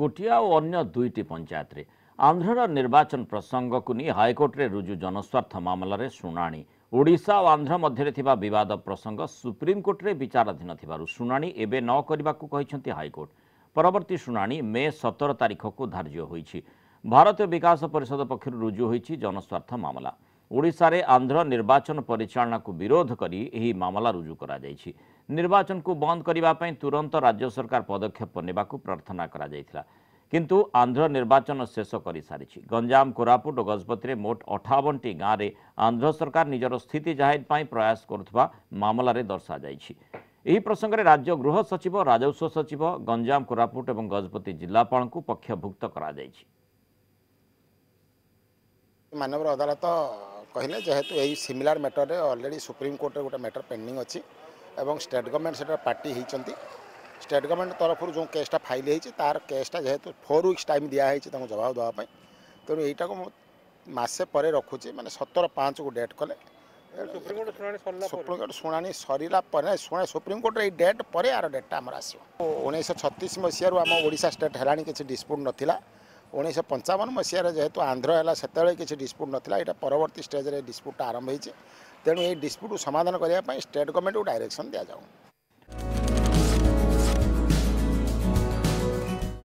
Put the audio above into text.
କୋଟିଆ ଓ ଅନ୍ୟ ଦୁଇଟି ପଞ୍ଚାୟତରେ ଆନ୍ଧ୍ରର ନିର୍ବାଚନ ପ୍ରସଙ୍ଗକୁ ନେଇ ହାଇକୋର୍ଟରେ ରୁଜୁ ଜନସ୍ୱାର୍ଥ ମାମଲାରେ ଶୁଣାଣି ଓଡ଼ିଶା ଓ ଆନ୍ଧ୍ର ମଧ୍ୟରେ ଥିବା ବିବାଦ ପ୍ରସଙ୍ଗ ସୁପ୍ରିମକୋର୍ଟରେ ବିଚାରାଧୀନ ଥିବାରୁ ଶୁଣାଣି ଏବେ ନ କରିବାକୁ କହିଛନ୍ତି ହାଇକୋର୍ଟ ପରବର୍ତ୍ତୀ ଶୁଣାଣି ମେ ସତର ତାରିଖକୁ ଧାର୍ଯ୍ୟ ହୋଇଛି ଭାରତୀୟ ବିକାଶ ପରିଷଦ ପକ୍ଷରୁ ରୁଜୁ ହୋଇଛି ଜନସ୍ୱାର୍ଥ ମାମଲା ଓଡ଼ିଶାରେ ଆନ୍ଧ୍ର ନିର୍ବାଚନ ପରିଚାଳନାକୁ ବିରୋଧ କରି ଏହି ମାମଲା ରୁଜୁ କରାଯାଇଛି ନିର୍ବାଚନକୁ ବନ୍ଦ କରିବା ପାଇଁ ତୁରନ୍ତ ରାଜ୍ୟ ସରକାର ପଦକ୍ଷେପ ନେବାକୁ ପ୍ରାର୍ଥନା କରାଯାଇଥିଲା କିନ୍ତୁ ଆନ୍ଧ୍ର ନିର୍ବାଚନ ଶେଷ କରିସାରିଛି ଗଞ୍ଜାମ କୋରାପୁଟ ଓ ଗଜପତିରେ ମୋଟ ଅଠାବନଟି ଗାଁରେ ଆନ୍ଧ୍ର ସରକାର ନିଜର ସ୍ଥିତି ଜାହିଦ ପାଇଁ ପ୍ରୟାସ କରୁଥିବା ମାମଲାରେ ଦର୍ଶାଯାଇଛି ଏହି ପ୍ରସଙ୍ଗରେ ରାଜ୍ୟ ଗୃହ ସଚିବ ରାଜସ୍ୱ ସଚିବ ଗଞ୍ଜାମ କୋରାପୁଟ ଏବଂ ଗଜପତି ଜିଲ୍ଲାପାଳଙ୍କୁ ପକ୍ଷଭୁକ୍ତ କରାଯାଇଛି ମାନବର ଅଦାଲତ କହିଲେ ଯେହେତୁ ଏଇ ସିମିଲାର ମ୍ୟାଟରରେ ଅଲରେଡ଼ି ସୁପ୍ରିମକୋର୍ଟରେ ଗୋଟେ ମ୍ୟାଟର ପେଣ୍ଡିଂ ଅଛି ଏବଂ ଷ୍ଟେଟ୍ ଗଭର୍ଣ୍ଣମେଣ୍ଟ ସେଠାରେ ପାର୍ଟି ହୋଇଛନ୍ତି ଷ୍ଟେଟ୍ ଗଭର୍ଣ୍ଣମେଣ୍ଟ ତରଫରୁ ଯେଉଁ କେସ୍ଟା ଫାଇଲ୍ ହୋଇଛି ତା'ର କେସ୍ଟା ଯେହେତୁ ଫୋର୍ ୱିକ୍ସ ଟାଇମ୍ ଦିଆହେଇଛି ତାଙ୍କୁ ଜବାବ ଦେବା ପାଇଁ ତେଣୁ ଏଇଟାକୁ ମୁଁ ମାସେ ପରେ ରଖୁଛି ମାନେ ସତର ପାଞ୍ଚକୁ ଡେଟ୍ କଲେ ସୁପ୍ରିମକୋର୍ଟ ଶୁଣାଣି ସରିଲା ପରେ ଶୁଣା ସୁପ୍ରିମକୋର୍ଟରେ ଏଇ ଡେଟ୍ ପରେ ଆର ଡେଟ୍ଟା ଆମର ଆସିବ ଉଣେଇଶହ ଛତିଶ ମସିହାରୁ ଆମ ଓଡ଼ିଶା ଷ୍ଟେଟ୍ ହେଲାଣି କିଛି ଡିସ୍ପ୍ୟୁଟ୍ ନଥିଲା ଉଣେଇଶହ ପଞ୍ଚାବନ ମସିହାରେ ଯେହେତୁ ଆନ୍ଧ୍ର ହେଲା ସେତେବେଳେ କିଛି ଡିସ୍ପ୍ୟୁଟ୍ ନଥିଲା ଏଇଟା ପରବର୍ତ୍ତୀ ଷ୍ଟେଜ୍ରେ ଡିସ୍ପ୍ୟୁଟ୍ଟା ଆରମ୍ଭ ହୋଇଛି ତେଣୁ ଏହି ଡିସ୍ପ୍ୟୁଟ୍ ସମାଧାନ କରିବା ପାଇଁ ଷ୍ଟେଟ୍ ଗଭର୍ଣ୍ଣମେଣ୍ଟକୁ ଡାଇରେକ୍ସନ୍ ଦିଆଯାଉ